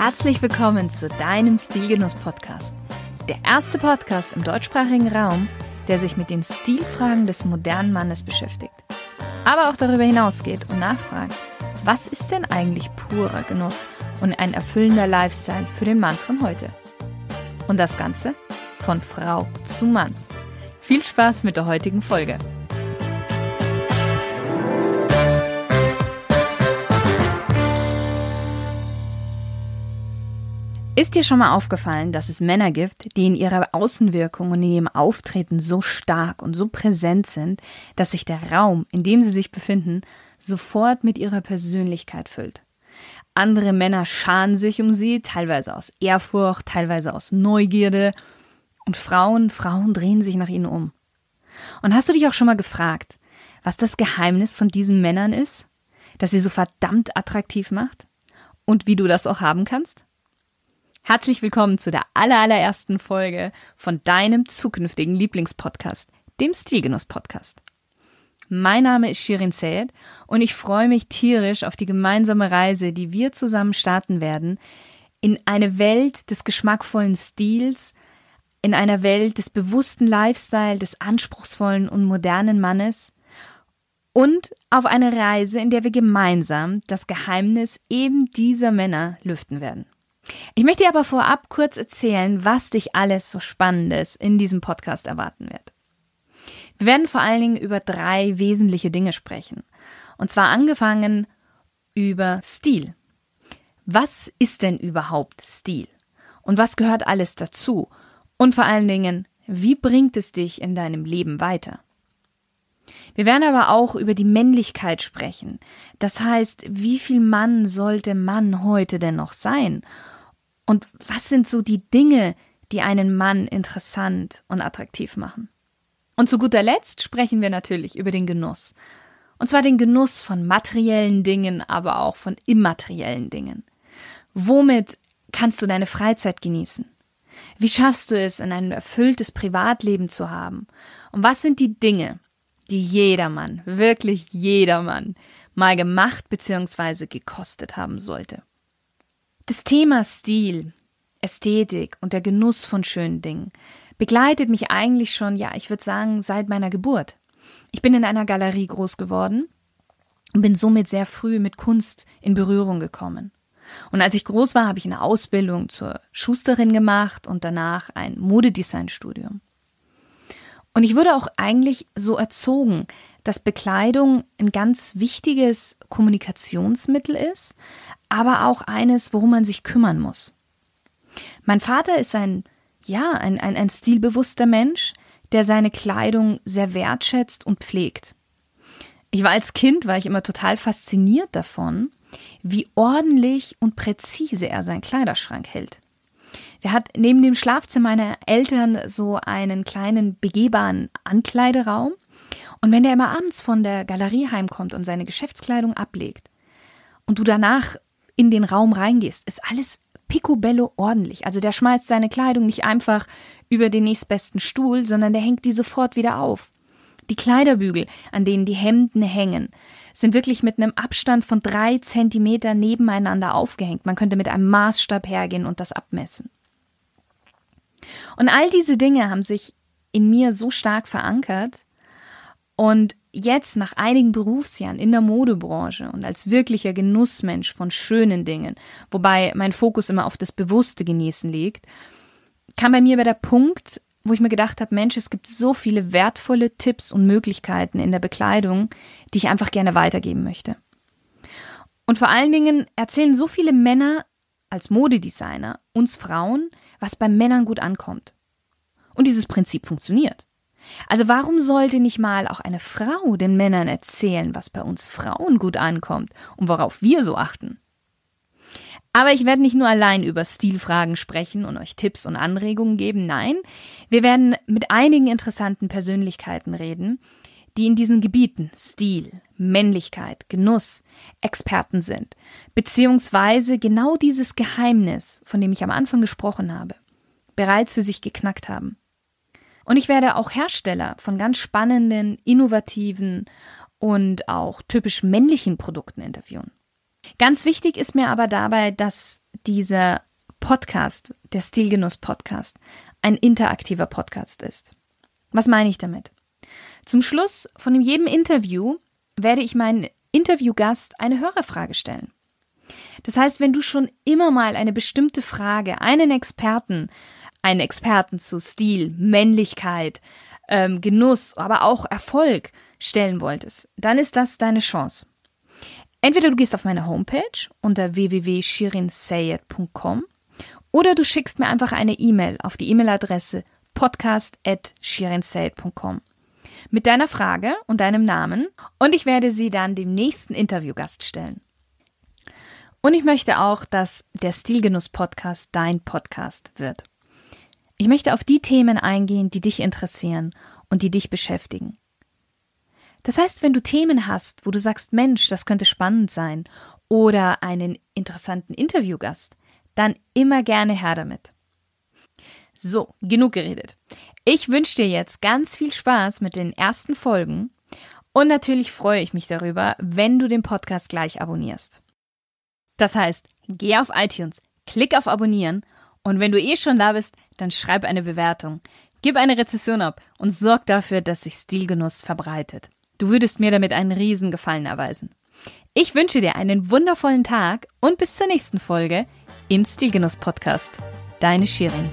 Herzlich willkommen zu deinem Stilgenuss-Podcast. Der erste Podcast im deutschsprachigen Raum, der sich mit den Stilfragen des modernen Mannes beschäftigt. Aber auch darüber hinausgeht und nachfragt, was ist denn eigentlich purer Genuss und ein erfüllender Lifestyle für den Mann von heute? Und das Ganze von Frau zu Mann. Viel Spaß mit der heutigen Folge. Ist dir schon mal aufgefallen, dass es Männer gibt, die in ihrer Außenwirkung und in ihrem Auftreten so stark und so präsent sind, dass sich der Raum, in dem sie sich befinden, sofort mit ihrer Persönlichkeit füllt? Andere Männer scharen sich um sie, teilweise aus Ehrfurcht, teilweise aus Neugierde. Und Frauen, Frauen drehen sich nach ihnen um. Und hast du dich auch schon mal gefragt, was das Geheimnis von diesen Männern ist? Dass sie so verdammt attraktiv macht? Und wie du das auch haben kannst? Herzlich willkommen zu der allerersten Folge von deinem zukünftigen Lieblingspodcast, dem Stilgenuss-Podcast. Mein Name ist Shirin Sayed und ich freue mich tierisch auf die gemeinsame Reise, die wir zusammen starten werden, in eine Welt des geschmackvollen Stils, in einer Welt des bewussten Lifestyle, des anspruchsvollen und modernen Mannes und auf eine Reise, in der wir gemeinsam das Geheimnis eben dieser Männer lüften werden. Ich möchte dir aber vorab kurz erzählen, was dich alles so Spannendes in diesem Podcast erwarten wird. Wir werden vor allen Dingen über drei wesentliche Dinge sprechen. Und zwar angefangen über Stil. Was ist denn überhaupt Stil? Und was gehört alles dazu? Und vor allen Dingen, wie bringt es dich in deinem Leben weiter? Wir werden aber auch über die Männlichkeit sprechen. Das heißt, wie viel Mann sollte Mann heute denn noch sein? Und was sind so die Dinge, die einen Mann interessant und attraktiv machen? Und zu guter Letzt sprechen wir natürlich über den Genuss. Und zwar den Genuss von materiellen Dingen, aber auch von immateriellen Dingen. Womit kannst du deine Freizeit genießen? Wie schaffst du es, in ein erfülltes Privatleben zu haben? Und was sind die Dinge, die jedermann, wirklich jedermann, mal gemacht bzw. gekostet haben sollte? Das Thema Stil, Ästhetik und der Genuss von schönen Dingen begleitet mich eigentlich schon, ja, ich würde sagen, seit meiner Geburt. Ich bin in einer Galerie groß geworden und bin somit sehr früh mit Kunst in Berührung gekommen. Und als ich groß war, habe ich eine Ausbildung zur Schusterin gemacht und danach ein Modedesign-Studium. Und ich wurde auch eigentlich so erzogen, dass Bekleidung ein ganz wichtiges Kommunikationsmittel ist, aber auch eines, worum man sich kümmern muss. Mein Vater ist ein, ja, ein, ein, ein stilbewusster Mensch, der seine Kleidung sehr wertschätzt und pflegt. Ich war als Kind, war ich immer total fasziniert davon, wie ordentlich und präzise er seinen Kleiderschrank hält. Er hat neben dem Schlafzimmer meiner Eltern so einen kleinen begehbaren Ankleideraum und wenn der immer abends von der Galerie heimkommt und seine Geschäftskleidung ablegt und du danach in den Raum reingehst, ist alles picobello ordentlich. Also der schmeißt seine Kleidung nicht einfach über den nächstbesten Stuhl, sondern der hängt die sofort wieder auf. Die Kleiderbügel, an denen die Hemden hängen, sind wirklich mit einem Abstand von drei Zentimeter nebeneinander aufgehängt. Man könnte mit einem Maßstab hergehen und das abmessen. Und all diese Dinge haben sich in mir so stark verankert, und jetzt nach einigen Berufsjahren in der Modebranche und als wirklicher Genussmensch von schönen Dingen, wobei mein Fokus immer auf das bewusste Genießen liegt, kam bei mir bei der Punkt, wo ich mir gedacht habe, Mensch, es gibt so viele wertvolle Tipps und Möglichkeiten in der Bekleidung, die ich einfach gerne weitergeben möchte. Und vor allen Dingen erzählen so viele Männer als Modedesigner uns Frauen, was bei Männern gut ankommt. Und dieses Prinzip funktioniert. Also warum sollte nicht mal auch eine Frau den Männern erzählen, was bei uns Frauen gut ankommt und worauf wir so achten? Aber ich werde nicht nur allein über Stilfragen sprechen und euch Tipps und Anregungen geben, nein, wir werden mit einigen interessanten Persönlichkeiten reden, die in diesen Gebieten Stil, Männlichkeit, Genuss Experten sind, beziehungsweise genau dieses Geheimnis, von dem ich am Anfang gesprochen habe, bereits für sich geknackt haben. Und ich werde auch Hersteller von ganz spannenden, innovativen und auch typisch männlichen Produkten interviewen. Ganz wichtig ist mir aber dabei, dass dieser Podcast, der Stilgenuss-Podcast, ein interaktiver Podcast ist. Was meine ich damit? Zum Schluss von jedem Interview werde ich meinen Interviewgast eine Hörerfrage stellen. Das heißt, wenn du schon immer mal eine bestimmte Frage, einen Experten einen Experten zu Stil, Männlichkeit, ähm, Genuss, aber auch Erfolg stellen wolltest, dann ist das deine Chance. Entweder du gehst auf meine Homepage unter www.shirinsayed.com oder du schickst mir einfach eine E-Mail auf die E-Mail-Adresse podcast.shirinsayed.com mit deiner Frage und deinem Namen und ich werde sie dann dem nächsten Interviewgast stellen. Und ich möchte auch, dass der Stilgenuss-Podcast dein Podcast wird. Ich möchte auf die Themen eingehen, die dich interessieren und die dich beschäftigen. Das heißt, wenn du Themen hast, wo du sagst, Mensch, das könnte spannend sein oder einen interessanten Interviewgast, dann immer gerne her damit. So, genug geredet. Ich wünsche dir jetzt ganz viel Spaß mit den ersten Folgen und natürlich freue ich mich darüber, wenn du den Podcast gleich abonnierst. Das heißt, geh auf iTunes, klick auf Abonnieren und und wenn du eh schon da bist, dann schreib eine Bewertung. Gib eine Rezession ab und sorg dafür, dass sich Stilgenuss verbreitet. Du würdest mir damit einen riesen Gefallen erweisen. Ich wünsche dir einen wundervollen Tag und bis zur nächsten Folge im Stilgenuss Podcast. Deine Shirin.